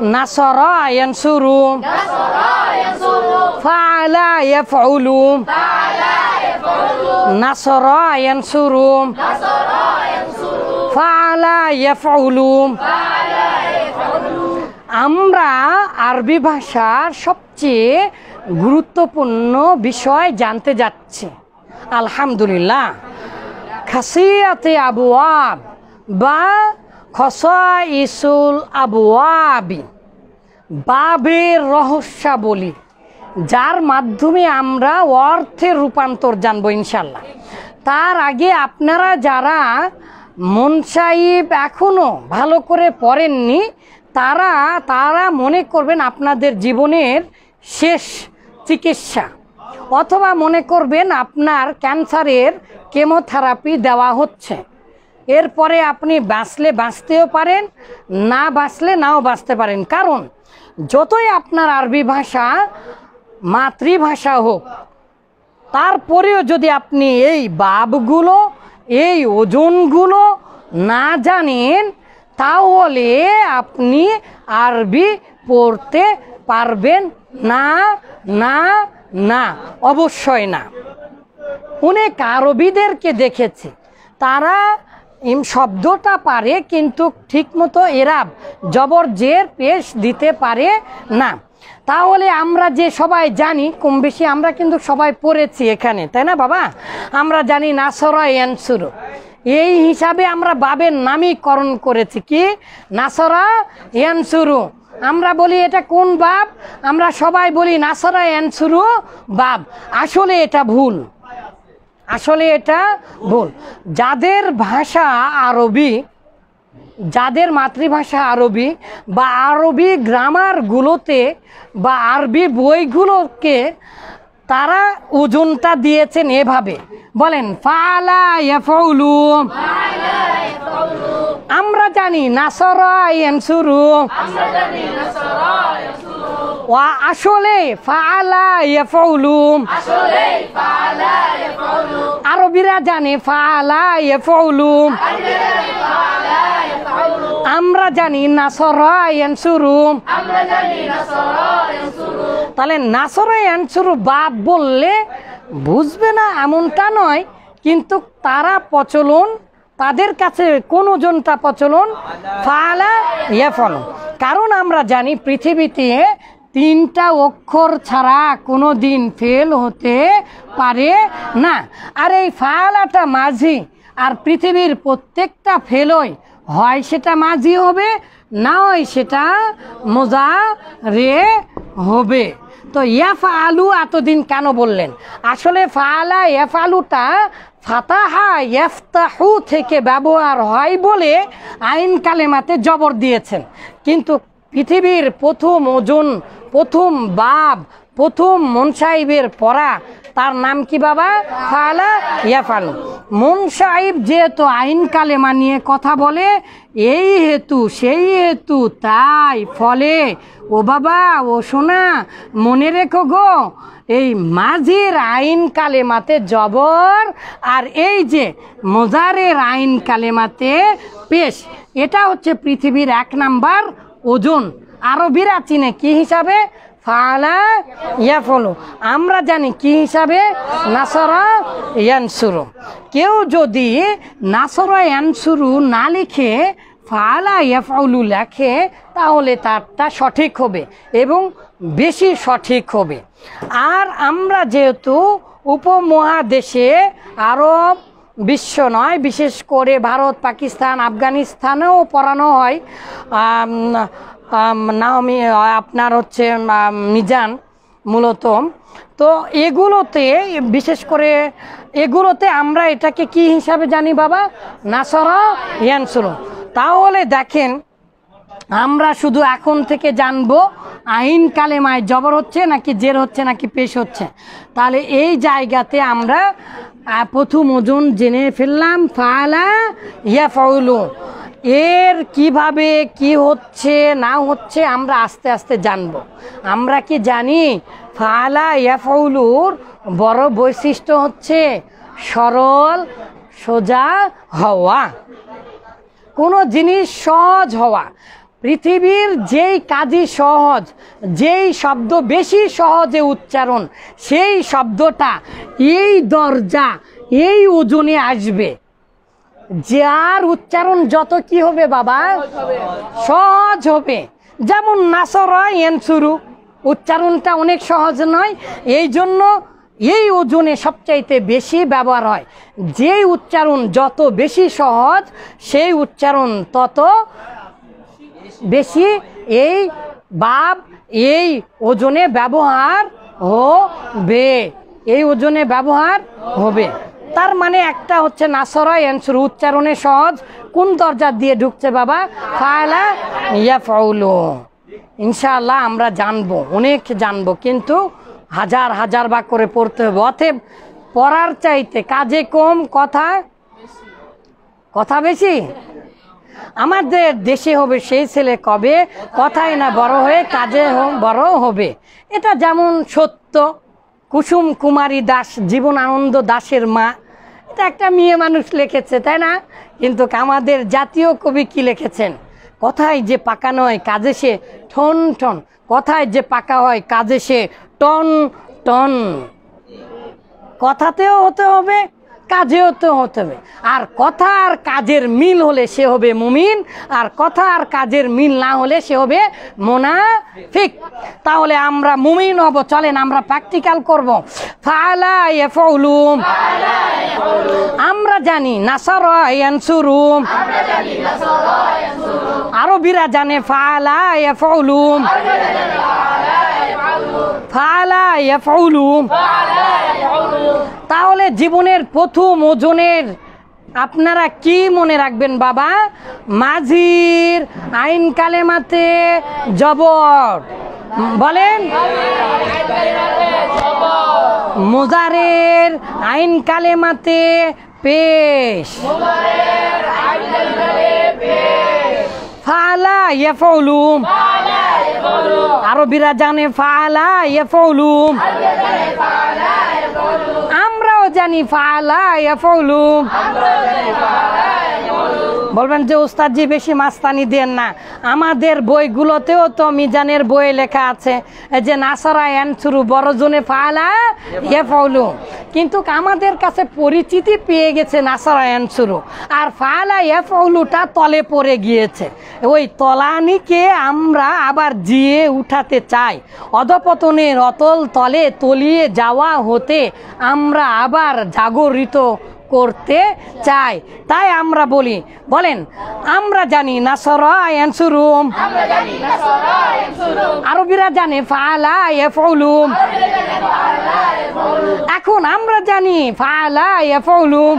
نصر ينصر فعل يفعل نصر ينصر فعل يفعل আমরা আরবি ভাষার সবচেয়ে গুরুত্বপূর্ণ বিষয় জানতে যাচ্ছি আলহামদুলিল্লাহ খাসিয়াতে আবু বা খসাইসুল আবুয়াবি বাবের রহস্যাবলী যার মাধ্যমে আমরা অর্থের রূপান্তর জানবো ইনশাল্লাহ তার আগে আপনারা যারা মনসাইব এখনও ভালো করে পড়েননি তারা তারা মনে করবেন আপনাদের জীবনের শেষ চিকিৎসা অথবা মনে করবেন আপনার ক্যান্সারের কেমোথেরাপি দেওয়া হচ্ছে এরপরে আপনি বাঁচলে বাঁচতেও পারেন না বাঁচলে নাও বাঁচতে পারেন কারণ যতই আপনার আরবি ভাষা মাতৃভাষা হোক তারপরেও যদি আপনি এই বাবগুলো এই ওজনগুলো না জানেন তাহলে আপনি আরবি পড়তে পারবেন না না না অবশ্যই না অনেক আরবিদেরকে দেখেছে তারা ইম শব্দটা পারে কিন্তু ঠিকমতো এরা জবর জের পেশ দিতে পারে না তাহলে আমরা যে সবাই জানি কম বেশি আমরা কিন্তু সবাই পড়েছি এখানে তাই না বাবা আমরা জানি নাসরা এনসুর এই হিসাবে আমরা বাবের নামীকরণ করেছি কি নাসরা এনসুরু আমরা বলি এটা কোন বাব আমরা সবাই বলি নাসরা এনসুরু বাব আসলে এটা ভুল আসলে এটা ভুল যাদের ভাষা আরবি যাদের মাতৃভাষা আরবি বা আরবি গ্রামারগুলোতে বা আরবি বইগুলোকে তারা ওজনটা দিয়েছেন এভাবে বলেন ফালা আমরা জানি নাসর আমরা জানি নাসরা ওয়া আসলে ফালা ইয়াফউলুম আরবিরা জানে ফালা ইয়াফউলুম আমরা জানি নাসরা ইয়ানসুরুম তাহলে নাসরা ইয়ানসুরু বাপ বললে বুঝবে না এমনটা নয় কিন্তু তারা প্রচলন তাদের কাছে কোন জনটা প্রচলন ফালা ইয়াফলন কারণ আমরা জানি পৃথিবীতে তিনটা অক্ষর ছাড়া কোনো দিন ফেল হতে পারে না আর এই ফালাটা মাঝি আর পৃথিবীর প্রত্যেকটা ফেলই হয় সেটা মাঝি হবে না হয় সেটা মোজা রে হবে তো এফ আলু এতদিন কেন বললেন আসলে ফালা এফ আলুটা ফাতাহা এফতাহু থেকে ব্যবহার হয় বলে আইন কালেমাতে জবর দিয়েছেন কিন্তু পৃথিবীর প্রথম ওজন প্রথম বাপ প্রথম মন সাহেবের পড়া তার নাম কি বাবা ফালা ইয়াফালু মন সাহেব যেহেতু আইন কালেমা নিয়ে কথা বলে এই হেতু সেই হেতু তাই ফলে ও বাবা ও সোনা মনে রেখো গো এই মাঝির আইন কালেমাতে জবর আর এই যে মজারের আইন কালেমাতে পেশ এটা হচ্ছে পৃথিবীর এক নাম্বার ওজন আরবিরা চিনে কি হিসাবে ফালা ইয়াফলো আমরা জানি কি হিসাবে নাসরা কেউ যদি নাসরা ইয়ানসুরু না লিখে ফালা ইয়াফলু লেখে তাহলে তারটা সঠিক হবে এবং বেশি সঠিক হবে আর আমরা যেহেতু উপমহাদেশে আরব বিশ্ব নয় বিশেষ করে ভারত পাকিস্তান আফগানিস্তানেও পড়ানো হয় নাওমি আপনার হচ্ছে মিজান মূলত তো এগুলোতে বিশেষ করে এগুলোতে আমরা এটাকে কি হিসাবে জানি বাবা নাসরা ইয়ানসুর তাহলে দেখেন আমরা শুধু এখন থেকে জানবো আইন কালেমায় জবর হচ্ছে নাকি জের হচ্ছে নাকি পেশ হচ্ছে তাহলে এই জায়গাতে আমরা প্রথম ওজন জেনে ফেললাম ফালা ইয়া ফাউলু এর কিভাবে কি হচ্ছে না হচ্ছে আমরা আস্তে আস্তে জানব আমরা কি জানি ফালা ইয়াফাউলুর বড় বৈশিষ্ট্য হচ্ছে সরল সোজা হওয়া কোনো জিনিস সহজ হওয়া পৃথিবীর যেই কাজই সহজ যেই শব্দ বেশি সহজে উচ্চারণ সেই শব্দটা এই দরজা এই ওজনে আসবে যার উচ্চারণ যত কি হবে বাবা সহজ হবে যেমন নাসর এনসুরু উচ্চারণটা অনেক সহজ নয় এই জন্য এই ওজনে সবচাইতে বেশি ব্যবহার হয় যে উচ্চারণ যত বেশি সহজ সেই উচ্চারণ তত বেশি এই বাব এই ওজনে ব্যবহার হবে এই ওজনে ব্যবহার হবে তার মানে একটা হচ্ছে নাসরা এনসুর উচ্চারণে সহজ কোন দরজা দিয়ে ঢুকছে বাবা ফায়লা ইয়া ফাউলো ইনশাআল্লাহ আমরা জানবো অনেক জানবো কিন্তু হাজার হাজার বাক করে পড়তে হবে অথে পড়ার চাইতে কাজে কম কথা কথা বেশি আমাদের দেশে হবে সেই ছেলে কবে কথাই না বড় হয়ে কাজে বড় হবে এটা যেমন সত্য কুসুম কুমারী দাস জীবন আনন্দ দাসের মা একটা মেয়ে মানুষ লিখেছে তাই না কিন্তু আমাদের জাতীয় কবি কি লিখেছেন কথায় যে পাকা নয় কাজে সে ঠন ঠন কথায় যে পাকা হয় কাজে সে টন টন কথাতেও হতে হবে কাজেও তো হতে হবে আর কথা আর কাজের মিল হলে সে হবে মুমিন আর কথা আর কাজের মিল না হলে সে হবে মোনাফিক তাহলে আমরা মুমিন হব চলেন আমরা প্র্যাকটিক্যাল করবো আমরা জানি নাসার ইয়ানসুরুম আরবিরা জানে ফালা ইয়াফউলুম তাহলে জীবনের প্রথম ওজনের আপনারা কি মনে রাখবেন বাবা মাঝির আইন মাতে জবর বলেন মোজারের আইন মাতে পেশ ফালা ইয়াফউলুম আরবিরা জানে ফালা ইয়াফউলুম jani fa'ala yaf'ulu. Amra fa'ala বলবেন যে ওস্তাদজি বেশি মাস্তানি দেন না আমাদের বইগুলোতেও তো মিজানের বইয়ে লেখা আছে যে নাসারা এন শুরু বড়জনে ফালা হে ফলু কিন্তু আমাদের কাছে পরিচিতি পেয়ে গেছে নাসারা এন শুরু আর ফালা এ ফলুটা তলে পড়ে গিয়েছে ওই তলানিকে আমরা আবার জিয়ে উঠাতে চাই অধপতনের অতল তলে তলিয়ে যাওয়া হতে আমরা আবার জাগরিত করতে চাই তাই আমরা বলি বলেন আমরা জানি নাসরুম আরবিরা জানে এখন আমরা জানি ফালা এফলুম